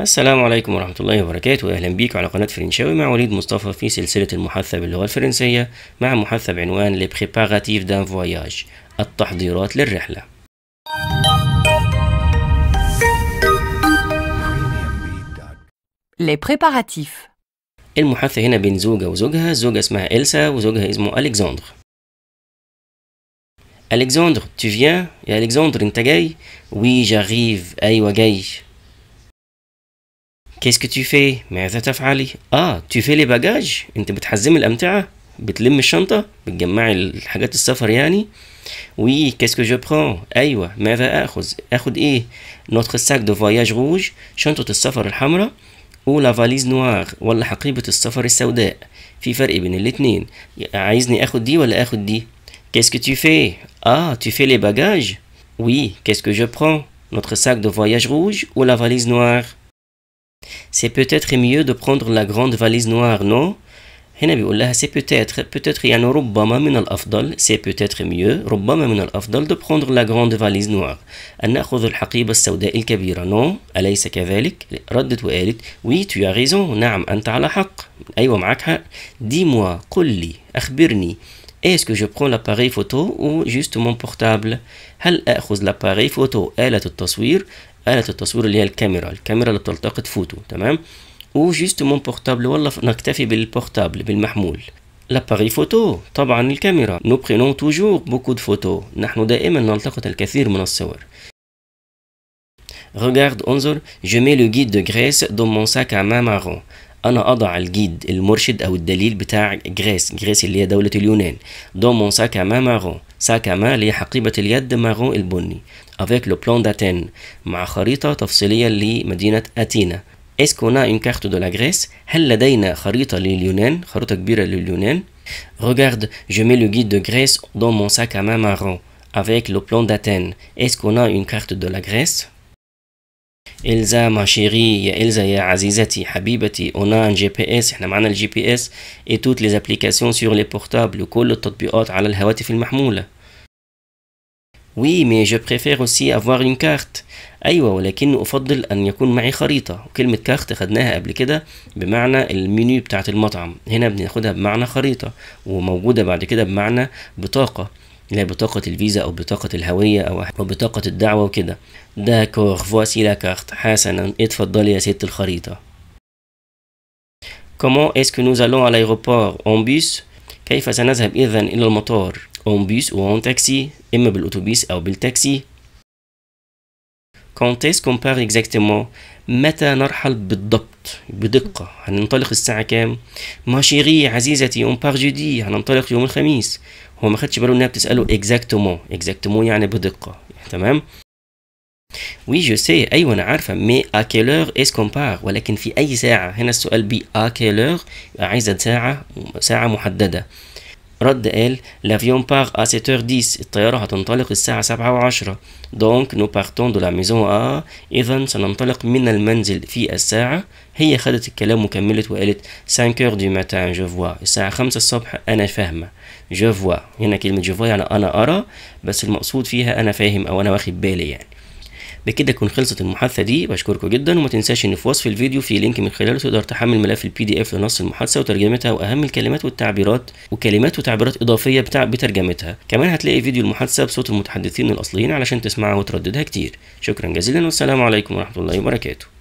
السلام عليكم ورحمة الله وبركاته أهلا بيكم على قناة فرنشاوي مع وليد مصطفى في سلسلة المحثة باللغة الفرنسية مع محثة بعنوان لي بريباراتيف دان فواياج التحضيرات للرحلة لي بريباراتيف المحثة هنا بين زوجة وزوجها زوجة اسمها إلسا وزوجها اسمه ألكسندر ألكسندر tu يا ألكسندر أنت جاي وي جاريف أيوة جاي كيسك تي في ماذا تفعلي اه تي في لي باجاج انت بتحزمي الامتعه بتلم الشنطه بتجمع الحاجات السفر يعني وي كيسك جو برون ايوه ماذا اخذ اخذ ايه نوتخ ساك دو فواياج روج شنطه السفر الحمراء او لا فاليز نوار ولا حقيبه السفر السوداء في فرق بين الاتنين عايزني اخد دي ولا اخد دي كيسك تي في اه تي في لي باجاج وي كيسك جو برون نوتخ ساك دو فواياج روج لا فاليز نوار C'est peut-être mieux de prendre la grande valise noire, non هنا بيقول لها c'est peut-être peut-être يعني ربما من الافضل c'est peut-être mieux ربما من الافضل de prendre la grande valise noire أن نأخذ الحقيبة السوداء الكبيرة non أليس كذلك ردت وقالت oui tu as raison نعم أنت على حق ايوه معك حق dis-moi قل لي Est-ce que je prends l'appareil photo ou juste mon portable هل أخذ l'appareil photo آلة التصوير آلة التصوير اللي هي الكاميرا الكاميرا اللي بتلتقط فوتو تمام جيست مون بورتابل ولا نكتفي بالبورتابل بالمحمول لاباري فوتو طبعا الكاميرا نو برينون توجور بوكو دو فوتو نحن دائما نلتقط الكثير من الصور Regarde, انظر, جو مي لو guide دو غريس dans مون ساك ا main أنا أضع الجيد المرشد أو الدليل بتاع جريس، جريس اللي هي دولة اليونان. دون مون ساك ا مام marron. sac à main اللي هي حقيبة اليد marron البني avec le plan d'Athènes مع خريطة تفصيلية لمدينة أثينا Est-ce qu'on a une carte de la Grèce هل لدينا خريطة لليونان خريطة كبيرة لليونان Regarde, je mets le guide de Grèce dans mon sac à main marron avec le plan d'Athènes. Est-ce qu'on a une carte de la Grèce إلزا ما شيري يا إلزا يا عزيزتي حبيبتي on جي بي إس احنا معانا الجي بي اس إي توت les سيغ لي les وكل التطبيقات على الهواتف المحمولة وي مي جو بريفير أوسي أفوار أون كارت أيوة ولكن أفضل أن يكون معي خريطة وكلمة كارت خدناها قبل كده بمعنى المنيو بتاعت المطعم هنا بناخدها بمعنى خريطة وموجودة بعد كده بمعنى بطاقة هي بطاقة الفيزا أو بطاقة الهوية أو بطاقة الدعوة وكده داكور فواسي لا كارت حسنا اتفضلي يا ست الخريطة كومون اسكو نو زالون على ايروبور اون بيس كيف سنذهب إذا إلى المطار اون بيس أو اون تاكسي إما بالأتوبيس أو بالتاكسي كونت est-ce qu'on متى نرحل بالضبط بدقة هننطلق الساعة كام ما شيري عزيزتي اون بار جودي هننطلق يوم الخميس هو ما خدش باله انها بتساله اكزاكتومون اكزاكتومون يعني بدقه تمام وي جو سي ايوه انا عارفه مي ا كيلور اس كومبار ولكن في اي ساعه هنا السؤال بي ا كيلور عايزه ساعه ساعه محدده رد قال لافيون باغ ا 7 و10 donc nous partons de la maison à إذا سننطلق من المنزل في الساعة هي خدت الكلام وكملت وقالت 5h دو ماتان جو فوا الساعة 5 الصبح أنا فاهمة جو فوا هنا كلمة جو فوا يعني أنا أرى بس المقصود فيها أنا فاهم أو أنا واخد بالي يعني بكده تكون خلصت المحادثه دي بشكركم جدا وما تنساش ان في وصف الفيديو في لينك من خلاله تقدر تحمل ملف البي دي اف لنص المحادثه وترجمتها واهم الكلمات والتعبيرات وكلمات وتعبيرات اضافيه بتاع بترجمتها كمان هتلاقي فيديو المحادثه بصوت المتحدثين الاصليين علشان تسمعها وترددها كتير شكرا جزيلا والسلام عليكم ورحمه الله وبركاته